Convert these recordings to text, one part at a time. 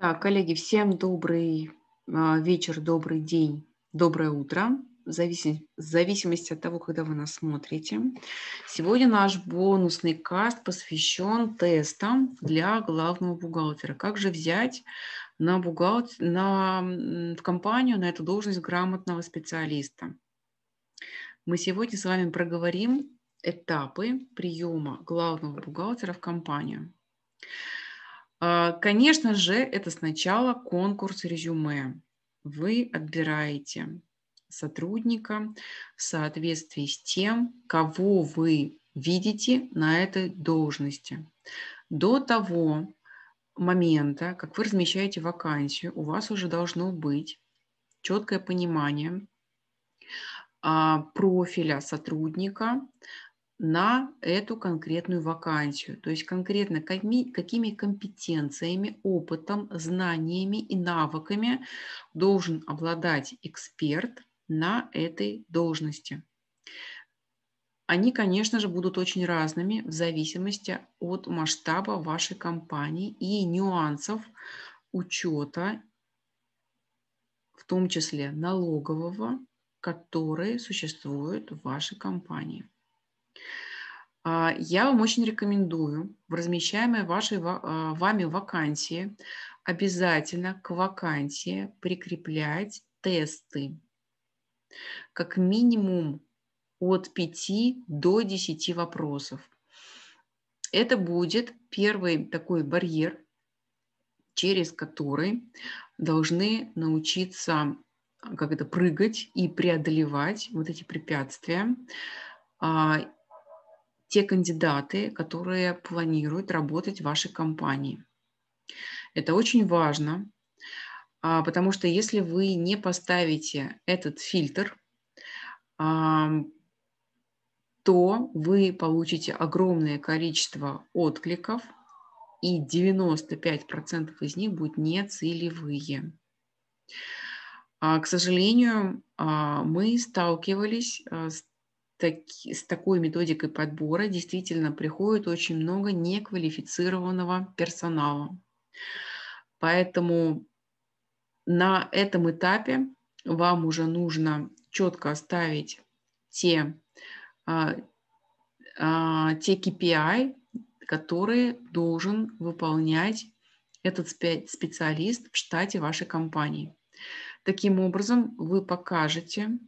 Так, коллеги, всем добрый а, вечер, добрый день, доброе утро, в зависимости от того, когда вы нас смотрите. Сегодня наш бонусный каст посвящен тестам для главного бухгалтера. Как же взять на, бухгалтер, на, в компанию на эту должность грамотного специалиста? Мы сегодня с вами проговорим этапы приема главного бухгалтера в компанию. А, конечно же, это сначала конкурс резюме. Вы отбираете сотрудника в соответствии с тем, кого вы видите на этой должности. До того момента, как вы размещаете вакансию, у вас уже должно быть четкое понимание а, профиля сотрудника, на эту конкретную вакансию. То есть конкретно какими, какими компетенциями, опытом, знаниями и навыками должен обладать эксперт на этой должности. Они, конечно же, будут очень разными в зависимости от масштаба вашей компании и нюансов учета, в том числе налогового, которые существуют в вашей компании. А, я вам очень рекомендую в размещаемой вашей, а, вами вакансии обязательно к вакансии прикреплять тесты. Как минимум от 5 до 10 вопросов. Это будет первый такой барьер, через который должны научиться как это прыгать и преодолевать вот эти препятствия а, те кандидаты, которые планируют работать в вашей компании. Это очень важно, а, потому что если вы не поставите этот фильтр, то вы получите огромное количество откликов, и 95% из них будут нецелевые. А, к сожалению, а, мы сталкивались э, с так, с такой методикой подбора действительно приходит очень много неквалифицированного персонала. Поэтому на этом этапе вам уже нужно четко оставить те, а, а, те KPI, которые должен выполнять этот специалист в штате вашей компании. Таким образом, вы покажете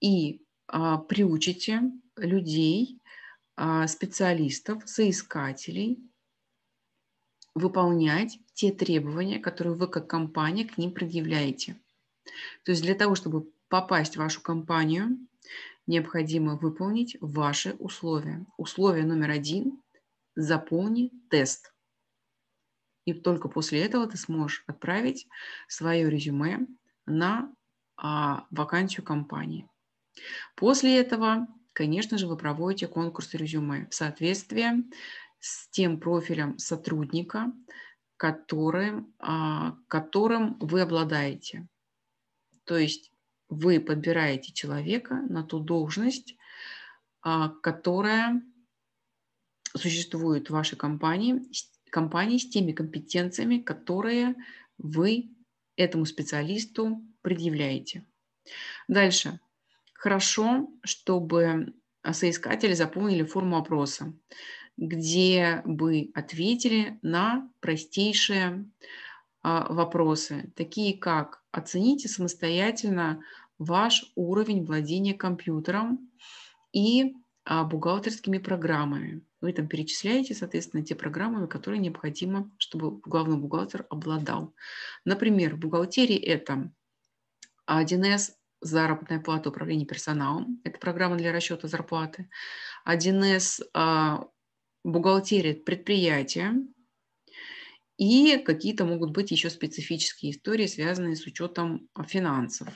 и а, приучите людей, а, специалистов, соискателей выполнять те требования, которые вы как компания к ним предъявляете. То есть для того, чтобы попасть в вашу компанию, необходимо выполнить ваши условия. Условие номер один – заполни тест. И только после этого ты сможешь отправить свое резюме на а, вакансию компании. После этого, конечно же, вы проводите конкурс резюме в соответствии с тем профилем сотрудника, которым, а, которым вы обладаете. То есть вы подбираете человека на ту должность, а, которая существует в вашей компании, компании с теми компетенциями, которые вы этому специалисту предъявляете. Дальше. Хорошо, чтобы соискатели заполнили форму опроса, где бы ответили на простейшие а, вопросы, такие как оцените самостоятельно ваш уровень владения компьютером и а, бухгалтерскими программами. Вы там перечисляете, соответственно, те программы, которые необходимо, чтобы главный бухгалтер обладал. Например, в бухгалтерии это 1С заработная плата управления персоналом. Это программа для расчета зарплаты. 1С а, бухгалтерия предприятия. И какие-то могут быть еще специфические истории, связанные с учетом финансов.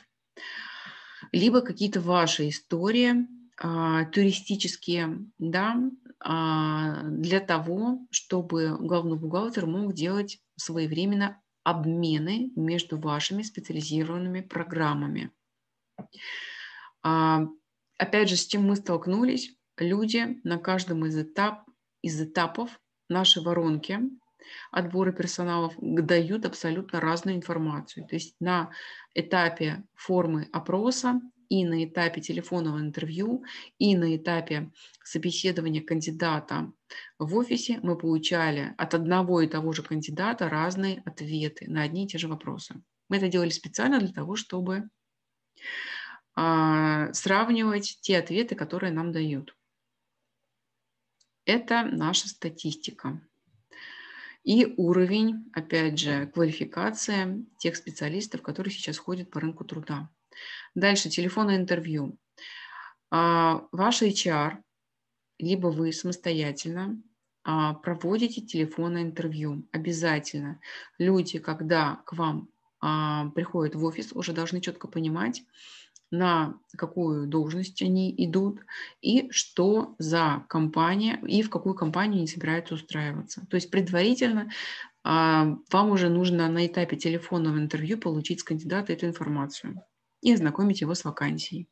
Либо какие-то ваши истории а, туристические, да, а, для того, чтобы главный бухгалтер мог делать своевременно обмены между вашими специализированными программами. А, опять же, с чем мы столкнулись, люди на каждом из, этап, из этапов нашей воронки отбора персоналов дают абсолютно разную информацию. То есть на этапе формы опроса и на этапе телефонного интервью, и на этапе собеседования кандидата в офисе мы получали от одного и того же кандидата разные ответы на одни и те же вопросы. Мы это делали специально для того, чтобы а, сравнивать те ответы, которые нам дают. Это наша статистика и уровень, опять же, квалификация тех специалистов, которые сейчас ходят по рынку труда. Дальше телефонное интервью. А, ваш HR, либо вы самостоятельно а, проводите телефонное интервью обязательно. Люди, когда к вам а, приходят в офис, уже должны четко понимать, на какую должность они идут и что за компания и в какую компанию они собираются устраиваться. То есть предварительно а, вам уже нужно на этапе телефонного интервью получить с кандидата эту информацию и ознакомить его с вакансией.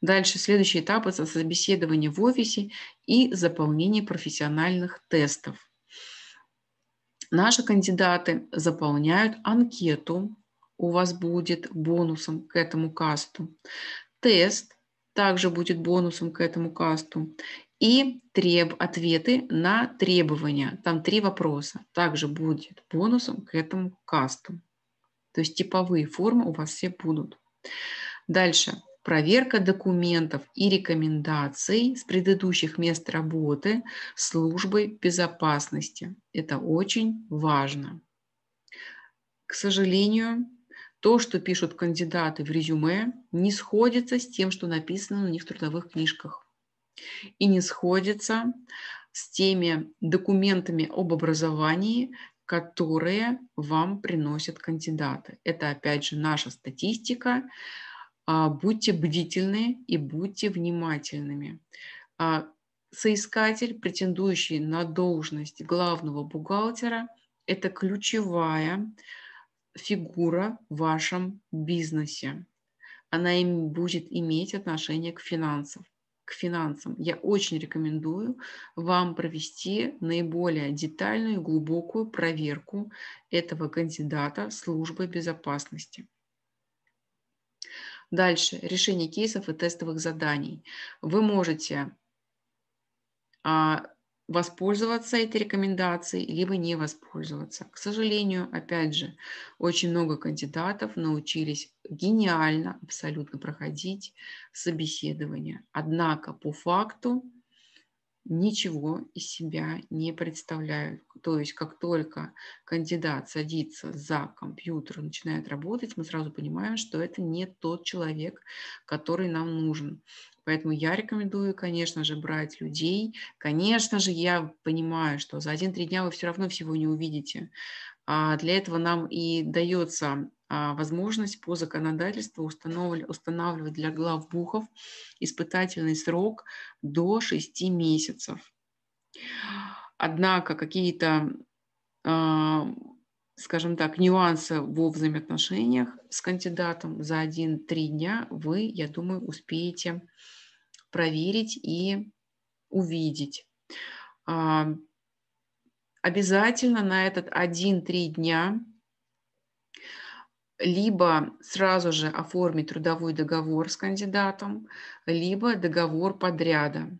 Дальше следующий этап – это собеседование в офисе и заполнение профессиональных тестов. Наши кандидаты заполняют анкету, у вас будет бонусом к этому касту. Тест также будет бонусом к этому касту. И треб... ответы на требования, там три вопроса, также будет бонусом к этому касту. То есть типовые формы у вас все будут. Дальше проверка документов и рекомендаций с предыдущих мест работы службы безопасности. Это очень важно. К сожалению, то, что пишут кандидаты в резюме, не сходится с тем, что написано на них в трудовых книжках. И не сходится с теми документами об образовании, которые вам приносят кандидаты. Это, опять же, наша статистика, а, будьте бдительны и будьте внимательными. А, соискатель, претендующий на должность главного бухгалтера, это ключевая фигура в вашем бизнесе. Она им будет иметь отношение к финансам. К финансам. Я очень рекомендую вам провести наиболее детальную и глубокую проверку этого кандидата службы безопасности. Дальше. Решение кейсов и тестовых заданий. Вы можете а, воспользоваться этой рекомендацией, либо не воспользоваться. К сожалению, опять же, очень много кандидатов научились гениально абсолютно проходить собеседование. Однако по факту ничего из себя не представляют. То есть как только кандидат садится за компьютер, и начинает работать, мы сразу понимаем, что это не тот человек, который нам нужен. Поэтому я рекомендую, конечно же, брать людей. Конечно же, я понимаю, что за один-три дня вы все равно всего не увидите. А для этого нам и дается а, возможность по законодательству устанавливать для главбухов испытательный срок до 6 месяцев. Однако какие-то, а, скажем так, нюансы во взаимоотношениях с кандидатом за 1-3 дня вы, я думаю, успеете проверить и увидеть. А, обязательно на этот 1-3 дня либо сразу же оформить трудовой договор с кандидатом, либо договор подряда.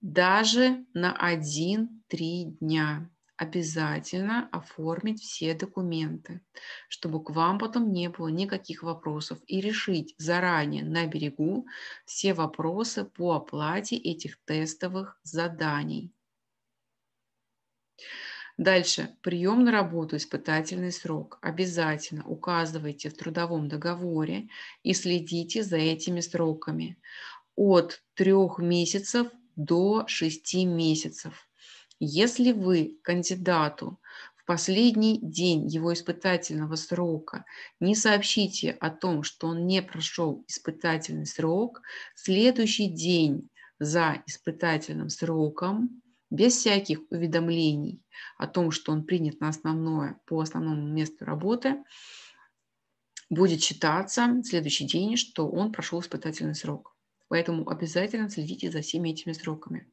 Даже на 1-3 дня обязательно оформить все документы, чтобы к вам потом не было никаких вопросов и решить заранее на берегу все вопросы по оплате этих тестовых заданий. Дальше. Прием на работу, испытательный срок. Обязательно указывайте в трудовом договоре и следите за этими сроками. От трех месяцев до шести месяцев. Если вы кандидату в последний день его испытательного срока не сообщите о том, что он не прошел испытательный срок, следующий день за испытательным сроком без всяких уведомлений о том, что он принят на основное, по основному месту работы, будет считаться в следующий день, что он прошел испытательный срок. Поэтому обязательно следите за всеми этими сроками.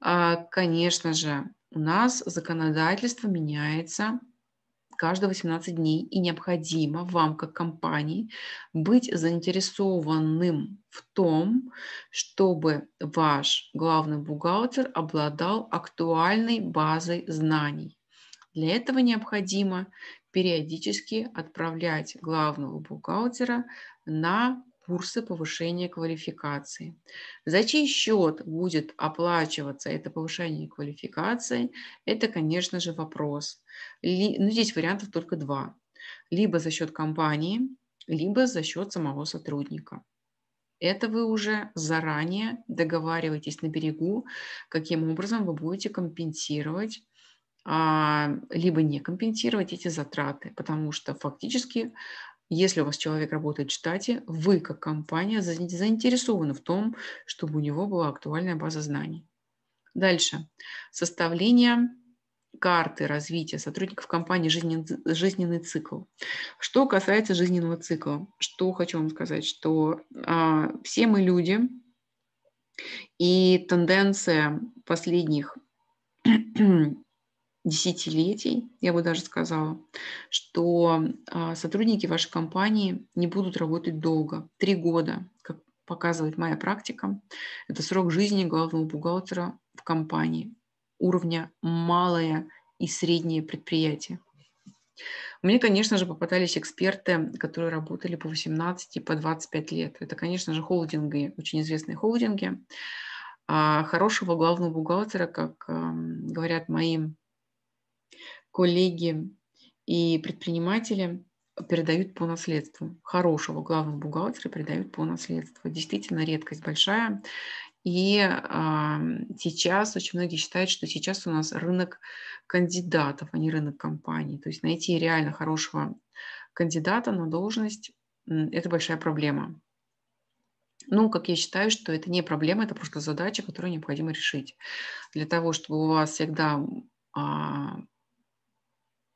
А, конечно же, у нас законодательство меняется каждые 18 дней, и необходимо вам, как компании, быть заинтересованным в том, чтобы ваш главный бухгалтер обладал актуальной базой знаний. Для этого необходимо периодически отправлять главного бухгалтера на курсы повышения квалификации. За чей счет будет оплачиваться это повышение квалификации, это, конечно же, вопрос. Ли, ну, здесь вариантов только два. Либо за счет компании, либо за счет самого сотрудника. Это вы уже заранее договариваетесь на берегу, каким образом вы будете компенсировать а, либо не компенсировать эти затраты, потому что фактически если у вас человек работает в штате, вы как компания заинтересованы в том, чтобы у него была актуальная база знаний. Дальше. Составление карты развития сотрудников компании жизнен, «Жизненный цикл». Что касается жизненного цикла, что хочу вам сказать, что а, все мы люди, и тенденция последних десятилетий, я бы даже сказала, что а, сотрудники вашей компании не будут работать долго. Три года, как показывает моя практика, это срок жизни главного бухгалтера в компании уровня малое и среднее предприятие. Мне, конечно же, попадались эксперты, которые работали по 18 и по 25 лет. Это, конечно же, холдинги, очень известные холдинги. А хорошего главного бухгалтера, как говорят моим коллеги и предприниматели передают по наследству. Хорошего главного бухгалтера передают по наследству. Действительно, редкость большая. И а, сейчас очень многие считают, что сейчас у нас рынок кандидатов, а не рынок компаний. То есть найти реально хорошего кандидата на должность – это большая проблема. Ну, как я считаю, что это не проблема, это просто задача, которую необходимо решить. Для того, чтобы у вас всегда а,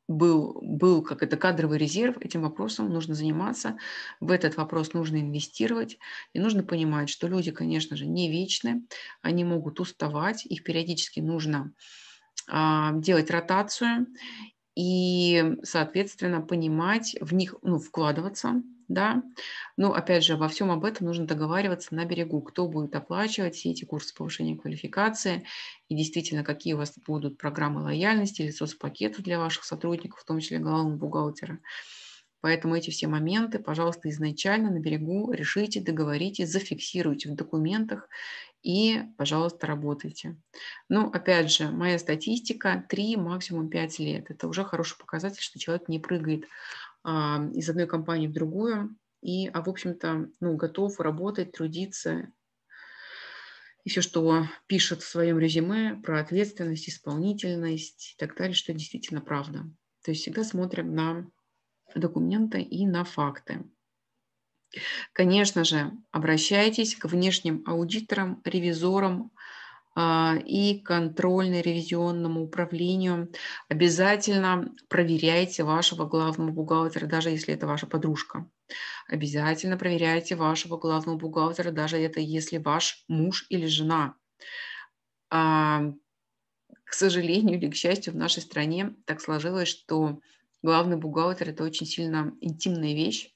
был, был как это кадровый резерв, этим вопросом нужно заниматься, в этот вопрос нужно инвестировать, и нужно понимать, что люди, конечно же, не вечны, они могут уставать, их периодически нужно а, делать ротацию и, соответственно, понимать в них, ну, вкладываться, да. Но, опять же, обо всем об этом нужно договариваться на берегу, кто будет оплачивать все эти курсы повышения квалификации и действительно, какие у вас будут программы лояльности или соцпакеты для ваших сотрудников, в том числе главного бухгалтера. Поэтому эти все моменты, пожалуйста, изначально на берегу решите, договоритесь, зафиксируйте в документах и, пожалуйста, работайте. Ну, опять же, моя статистика 3, максимум 5 лет. Это уже хороший показатель, что человек не прыгает а, из одной компании в другую, и, а в общем-то, ну, готов работать, трудиться, и все, что пишет в своем резюме про ответственность, исполнительность и так далее, что действительно правда. То есть всегда смотрим на документы и на факты. Конечно же, обращайтесь к внешним аудиторам, ревизорам, а, и контрольно-ревизионному управлению. Обязательно проверяйте вашего главного бухгалтера, даже если это ваша подружка. Обязательно проверяйте вашего главного бухгалтера, даже это если ваш муж или жена. А, к сожалению или к счастью, в нашей стране так сложилось, что главный бухгалтер – это очень сильно интимная вещь,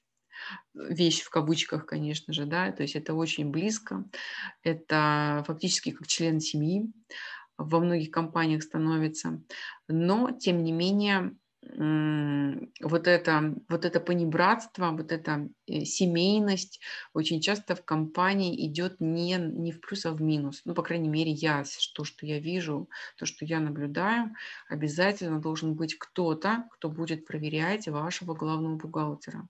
вещь в кавычках, конечно же, да, то есть это очень близко, это фактически как член семьи во многих компаниях становится, но тем не менее вот это, вот это понебратство, вот эта э, семейность очень часто в компании идет не, не в плюс, а в минус. Ну, по крайней мере, я, то, что я вижу, то, что я наблюдаю, обязательно должен быть кто-то, кто будет проверять вашего главного бухгалтера.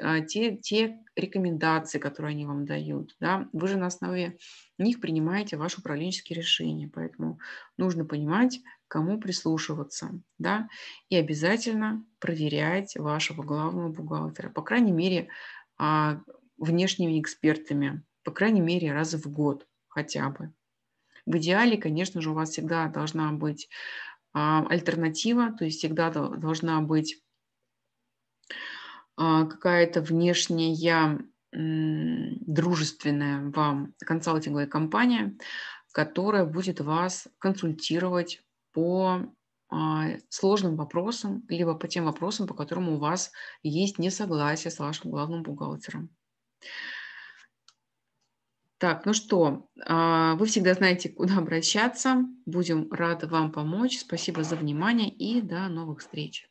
А, те, те рекомендации, которые они вам дают. Да? Вы же на основе них принимаете ваши управленческие решения, поэтому нужно понимать, кому прислушиваться, да, и обязательно проверять вашего главного бухгалтера, по крайней мере, а, внешними экспертами, по крайней мере, раз в год хотя бы. В идеале, конечно же, у вас всегда должна быть а, альтернатива, то есть всегда должна быть а, какая-то внешняя дружественная вам консалтинговая компания, которая будет вас консультировать по а, сложным вопросам, либо по тем вопросам, по которым у вас есть несогласие с вашим главным бухгалтером. Так, ну что, а, вы всегда знаете, куда обращаться. Будем рады вам помочь. Спасибо за внимание и до новых встреч.